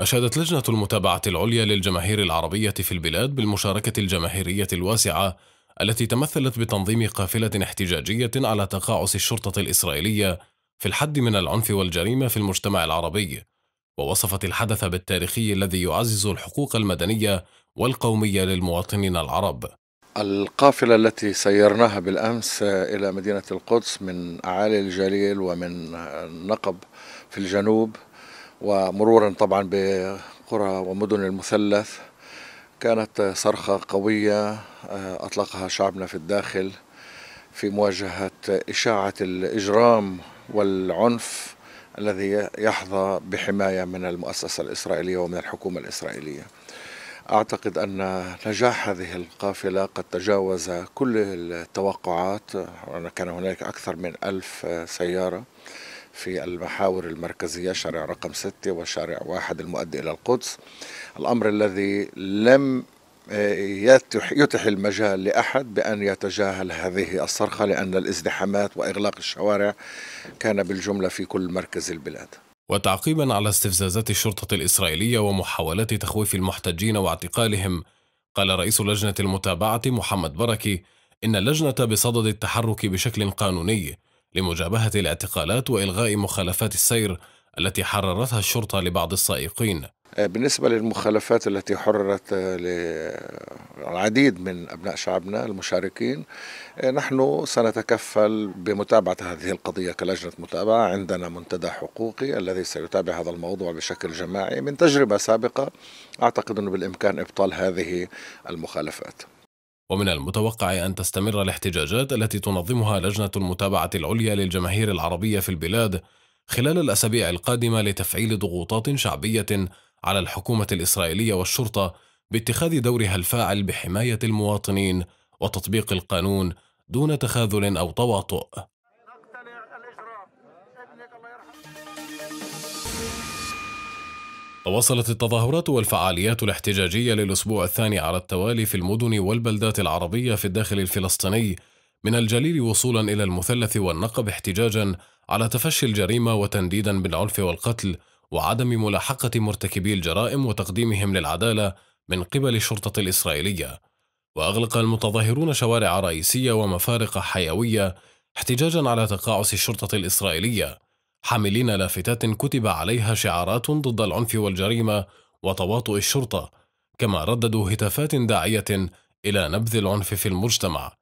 أشادت لجنة المتابعة العليا للجماهير العربية في البلاد بالمشاركة الجماهيرية الواسعة التي تمثلت بتنظيم قافلة احتجاجية على تقاعس الشرطة الإسرائيلية في الحد من العنف والجريمة في المجتمع العربي، ووصفت الحدث بالتاريخي الذي يعزز الحقوق المدنية والقومية للمواطنين العرب. القافلة التي سيرناها بالأمس إلى مدينة القدس من أعالي الجليل ومن النقب في الجنوب ومرورا طبعا بقرى ومدن المثلث كانت صرخة قوية آه، أطلقها شعبنا في الداخل في مواجهة إشاعة الإجرام والعنف الذي يحظى بحماية من المؤسسة الإسرائيلية ومن الحكومة الإسرائيلية أعتقد أن نجاح هذه القافلة قد تجاوز كل التوقعات كان هناك أكثر من ألف آه، سيارة في المحاور المركزية شارع رقم 6 وشارع واحد المؤدي إلى القدس الأمر الذي لم آه، يتح المجال لأحد بأن يتجاهل هذه الصرخة لأن الازدحامات وإغلاق الشوارع كان بالجملة في كل مركز البلاد وتعقيبا على استفزازات الشرطة الإسرائيلية ومحاولات تخويف المحتجين واعتقالهم قال رئيس لجنة المتابعة محمد بركي إن اللجنة بصدد التحرك بشكل قانوني لمجابهة الاعتقالات وإلغاء مخالفات السير التي حررتها الشرطة لبعض السائقين آه، بالنسبة للمخالفات التي حررت آه، للعديد من أبناء شعبنا المشاركين آه، نحن سنتكفل بمتابعة هذه القضية كلجنة متابعة عندنا منتدى حقوقي الذي سيتابع هذا الموضوع بشكل جماعي من تجربة سابقة أعتقد أنه بالإمكان إبطال هذه المخالفات ومن المتوقع أن تستمر الاحتجاجات التي تنظمها لجنة المتابعة العليا للجماهير العربية في البلاد خلال الأسابيع القادمة لتفعيل ضغوطات شعبية على الحكومة الإسرائيلية والشرطة باتخاذ دورها الفاعل بحماية المواطنين وتطبيق القانون دون تخاذل أو تواطؤ وصلت التظاهرات والفعاليات الاحتجاجية للأسبوع الثاني على التوالي في المدن والبلدات العربية في الداخل الفلسطيني من الجليل وصولا إلى المثلث والنقب احتجاجا على تفشي الجريمة وتنديدا بالعنف والقتل وعدم ملاحقة مرتكبي الجرائم وتقديمهم للعدالة من قبل الشرطة الإسرائيلية وأغلق المتظاهرون شوارع رئيسية ومفارق حيوية احتجاجا على تقاعس الشرطة الإسرائيلية حاملين لافتات كتب عليها شعارات ضد العنف والجريمة وتواطؤ الشرطة كما رددوا هتافات داعية إلى نبذ العنف في المجتمع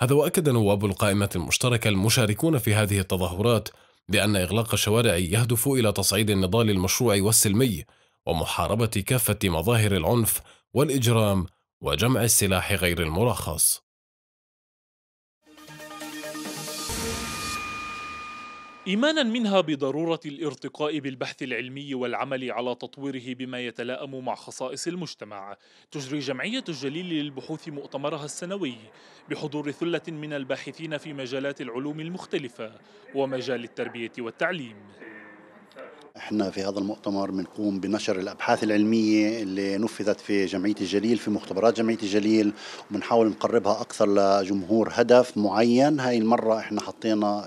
هذا وأكد نواب القائمة المشتركة المشاركون في هذه التظاهرات بأن إغلاق الشوارع يهدف إلى تصعيد النضال المشروع والسلمي ومحاربة كافة مظاهر العنف والإجرام وجمع السلاح غير المرخص إيمانا منها بضرورة الارتقاء بالبحث العلمي والعمل على تطويره بما يتلائم مع خصائص المجتمع تجري جمعية الجليل للبحوث مؤتمرها السنوي بحضور ثلة من الباحثين في مجالات العلوم المختلفة ومجال التربية والتعليم احنا في هذا المؤتمر بنقوم بنشر الابحاث العلميه اللي نفذت في جمعيه الجليل في مختبرات جمعيه الجليل وبنحاول نقربها اكثر لجمهور هدف معين هاي المره احنا حطينا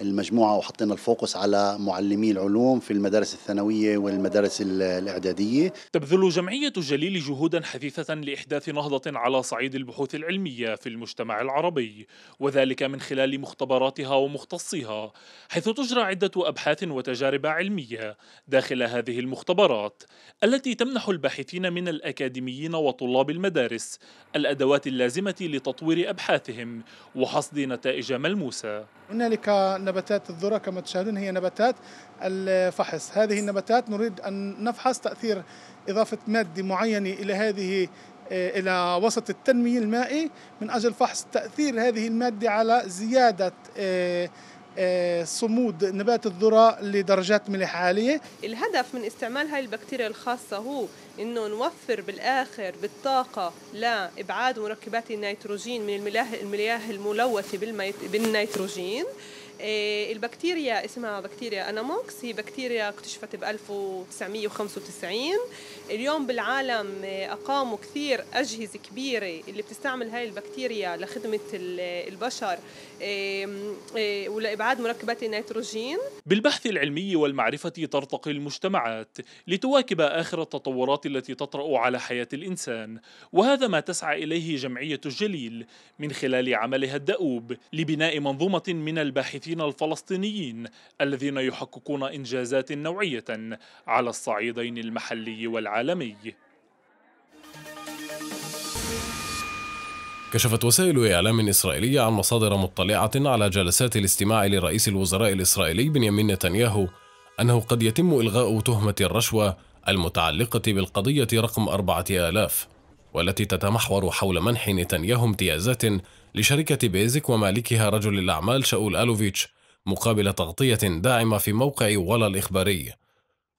المجموعه وحطينا الفوكس على معلمي العلوم في المدارس الثانويه والمدارس الاعداديه تبذل جمعيه الجليل جهودا حثيثه لاحداث نهضه على صعيد البحوث العلميه في المجتمع العربي وذلك من خلال مختبراتها ومختصيها حيث تجرى عده ابحاث وتجارب علمية داخل هذه المختبرات التي تمنح الباحثين من الأكاديميين وطلاب المدارس الأدوات اللازمة لتطوير أبحاثهم وحصد نتائج ملموسة هنالك نباتات الذرة كما تشاهدون هي نباتات الفحص هذه النباتات نريد أن نفحص تأثير إضافة مادة معينة إلى هذه إلى وسط التنمية المائي من أجل فحص تأثير هذه المادة على زيادة آه، صمود نبات الذرة لدرجات ملح عالية الهدف من استعمال هاي البكتيريا الخاصة هو انه نوفر بالاخر بالطاقة لابعاد مركبات النيتروجين من المياه الملوثة بالنيتروجين إيه، البكتيريا اسمها بكتيريا اناموكس هي بكتيريا اكتشفت ب 1995 اليوم بالعالم إيه، اقاموا كثير اجهزه كبيره اللي بتستعمل هاي البكتيريا لخدمه البشر إيه، ولابعاد مركبات النيتروجين بالبحث العلمي والمعرفه ترتقي المجتمعات لتواكب اخر التطورات التي تطرا على حياه الانسان وهذا ما تسعى اليه جمعيه الجليل من خلال عملها الدؤوب لبناء منظومه من الباحثين الباحثين الفلسطينيين الذين يحققون إنجازات نوعية على الصعيدين المحلي والعالمي كشفت وسائل إعلام إسرائيلية عن مصادر مطلعة على جلسات الاستماع لرئيس الوزراء الإسرائيلي بنيامين نتنياهو أنه قد يتم إلغاء تهمة الرشوة المتعلقة بالقضية رقم 4000 والتي تتمحور حول منح نتنياهو امتيازات لشركة بيزك ومالكها رجل الأعمال شاول ألوفيتش مقابل تغطية داعمة في موقع ولا الإخباري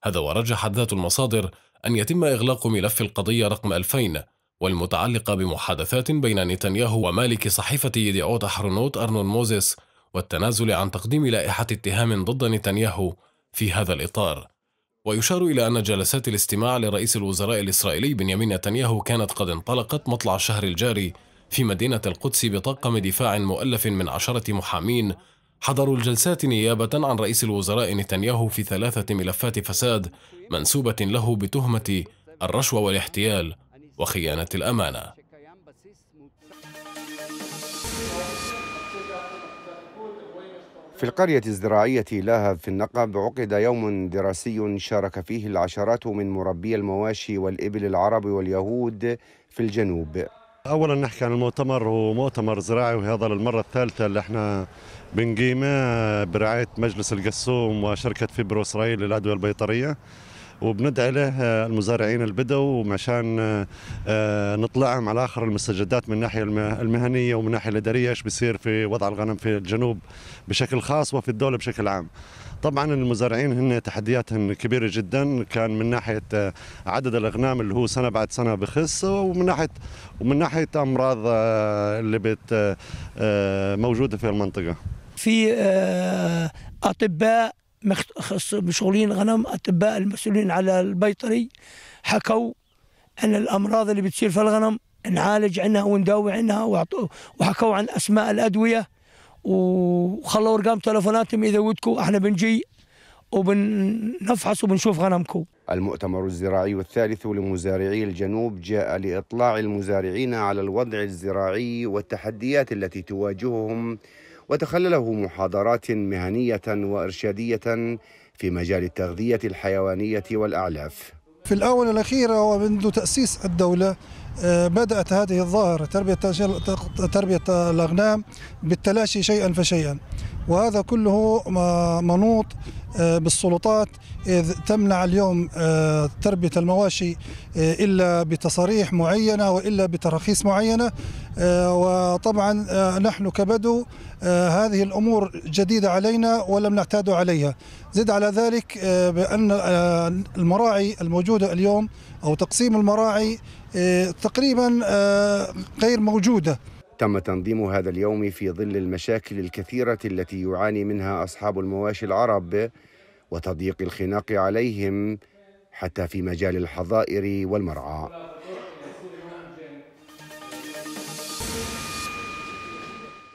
هذا ورجحت ذات المصادر أن يتم إغلاق ملف القضية رقم 2000 والمتعلقة بمحادثات بين نتنياهو ومالك صحيفة يديعوت أحرنوت أرنون موزيس والتنازل عن تقديم لائحة اتهام ضد نتنياهو في هذا الإطار ويشار إلى أن جلسات الاستماع لرئيس الوزراء الإسرائيلي بنيامين نتنياهو كانت قد انطلقت مطلع الشهر الجاري في مدينة القدس بطاقم دفاع مؤلف من عشرة محامين حضروا الجلسات نيابة عن رئيس الوزراء نتنياهو في ثلاثة ملفات فساد منسوبة له بتهمة الرشوة والاحتيال وخيانة الأمانة في القرية الزراعية لاهب في النقب عقد يوم دراسي شارك فيه العشرات من مربي المواشي والإبل العرب واليهود في الجنوب اولا نحكي عن المؤتمر هو مؤتمر زراعي وهذا للمره الثالثه اللي احنا بنقيمه برعايه مجلس القسوم وشركه فيبرو اسرائيل للادويه البيطريه وبندعي له المزارعين البدو عشان آه، نطلعهم على اخر المستجدات من الناحيه المهنيه ومن الناحيه الاداريه ايش بيصير في وضع الغنم في الجنوب بشكل خاص وفي الدوله بشكل عام. طبعا المزارعين هن تحدياتهم كبيره جدا كان من ناحيه آه، عدد الاغنام اللي هو سنه بعد سنه بخس ومن ناحيه ومن ناحيه امراض آه، اللي بت آه، موجوده في المنطقه في اطباء مشغولين غنم اطباء المسؤولين على البيطري حكوا ان الامراض اللي بتصير في الغنم نعالج عنها ونداوي عنها وحكوا عن اسماء الادويه وخلوا ارقام تلفوناتهم اذا ودكم احنا بنجي وبنفحص وبنشوف غنمكم. المؤتمر الزراعي الثالث لمزارعي الجنوب جاء لاطلاع المزارعين على الوضع الزراعي والتحديات التي تواجههم وتخلله محاضرات مهنيه وارشاديه في مجال التغذيه الحيوانيه والاعلاف. في الاونه الاخيره ومنذ تاسيس الدوله آه، بدأت هذه الظاهرة تربية تربية الأغنام بالتلاشي شيئا فشيئا وهذا كله منوط آه، بالسلطات إذ تمنع اليوم آه، تربية المواشي إلا بتصاريح معينة وإلا بتراخيص معينة وطبعا نحن كبدو هذه الأمور جديدة علينا ولم نعتاد عليها زد على ذلك بأن المراعي الموجودة اليوم أو تقسيم المراعي آه، تقريبا آه، غير موجوده تم تنظيم هذا اليوم في ظل المشاكل الكثيره التي يعاني منها اصحاب المواشي العرب وتضييق الخناق عليهم حتى في مجال الحظائر والمرعى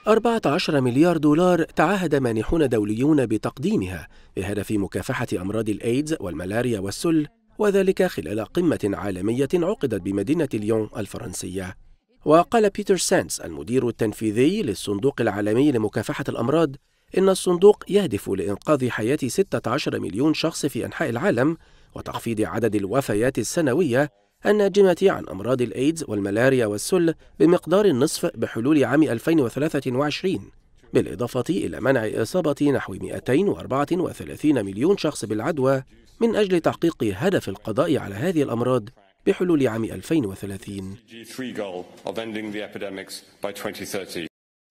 أربعة عشر مليار دولار تعهد مانحون دوليون بتقديمها بهدف مكافحة أمراض الإيدز والملاريا والسل وذلك خلال قمة عالمية عقدت بمدينة ليون الفرنسية وقال بيتر سانس المدير التنفيذي للصندوق العالمي لمكافحة الأمراض إن الصندوق يهدف لإنقاذ حياة 16 مليون شخص في أنحاء العالم وتخفيض عدد الوفيات السنوية الناجمة عن أمراض الإيدز والملاريا والسل بمقدار النصف بحلول عام 2023 بالإضافة إلى منع إصابة نحو 234 مليون شخص بالعدوى من أجل تحقيق هدف القضاء على هذه الأمراض بحلول عام 2030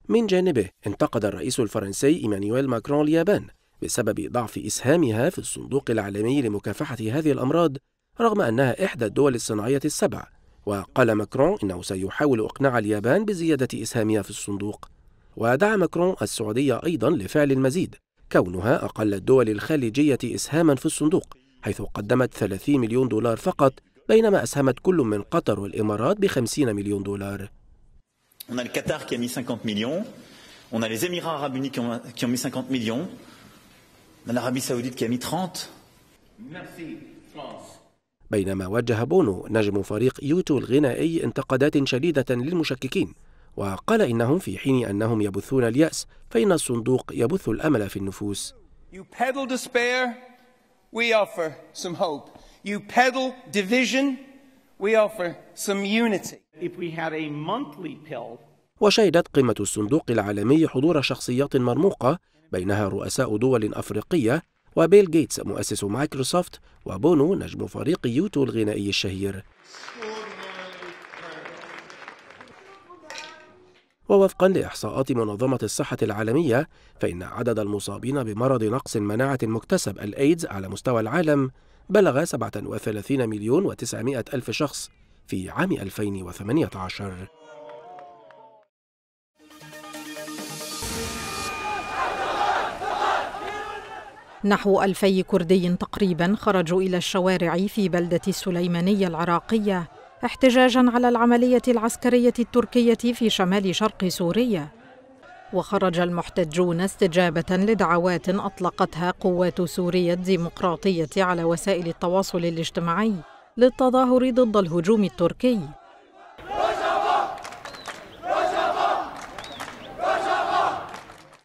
من جانبه انتقد الرئيس الفرنسي إيمانويل ماكرون اليابان بسبب ضعف إسهامها في الصندوق العالمي لمكافحة هذه الأمراض رغم أنها إحدى الدول الصناعية السبع وقال ماكرون إنه سيحاول إقناع اليابان بزيادة إسهامها في الصندوق ودعا ماكرون السعودية أيضا لفعل المزيد كونها أقل الدول الخليجية إسهاما في الصندوق حيث قدمت 30 مليون دولار فقط بينما أسهمت كل من قطر والإمارات ب 50 مليون دولار On a le Qatar qui a mis 50 millions, on a les Émirats arabes unis qui ont, qui ont mis 50 millions, on a l'Arabie saoudite qui a mis 30. Merci, France. بينما وجه بونو نجم فريق يوتو الغنائي انتقادات شديدة للمشككين وقال إنهم في حين أنهم يبثون اليأس فإن الصندوق يبث الأمل في النفوس You despair, we offer some hope. You division, we offer some unity. If we had a monthly pill وشهدت قمة الصندوق العالمي حضور شخصيات مرموقة بينها رؤساء دول أفريقية وبيل جيتس مؤسس مايكروسوفت وبونو نجم فريق يوتو الغنائي الشهير ووفقا لإحصاءات منظمة الصحة العالمية فإن عدد المصابين بمرض نقص المناعة المكتسب الأيدز على مستوى العالم بلغ 37 مليون و900 ألف شخص في عام 2018 نحو ألفي كردي تقريبا خرجوا إلى الشوارع في بلدة السليمانية العراقية احتجاجا على العملية العسكرية التركية في شمال شرق سوريا وخرج المحتجون استجابة لدعوات أطلقتها قوات سوريا الديمقراطية على وسائل التواصل الاجتماعي للتظاهر ضد الهجوم التركي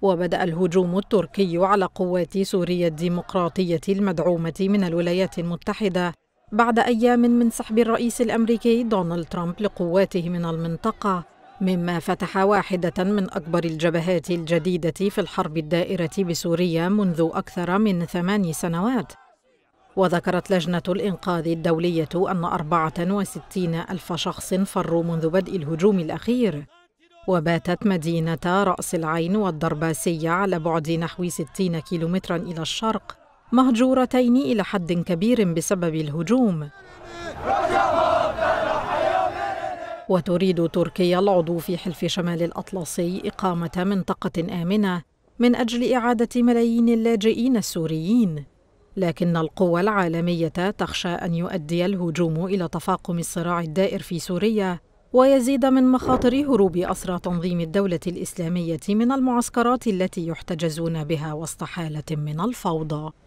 وبدأ الهجوم التركي على قوات سوريا الديمقراطية المدعومة من الولايات المتحدة بعد أيام من سحب الرئيس الأمريكي دونالد ترامب لقواته من المنطقة مما فتح واحدة من أكبر الجبهات الجديدة في الحرب الدائرة بسوريا منذ أكثر من ثمان سنوات وذكرت لجنة الإنقاذ الدولية أن 64 ألف شخص فروا منذ بدء الهجوم الأخير وباتت مدينة رأس العين والدرباسية على بعد نحو 60 كيلومترا إلى الشرق مهجورتين إلى حد كبير بسبب الهجوم وتريد تركيا العضو في حلف شمال الأطلسي إقامة منطقة آمنة من أجل إعادة ملايين اللاجئين السوريين لكن القوى العالمية تخشى أن يؤدي الهجوم إلى تفاقم الصراع الدائر في سوريا ويزيد من مخاطر هروب أسرى تنظيم الدولة الإسلامية من المعسكرات التي يحتجزون بها وسط حالة من الفوضى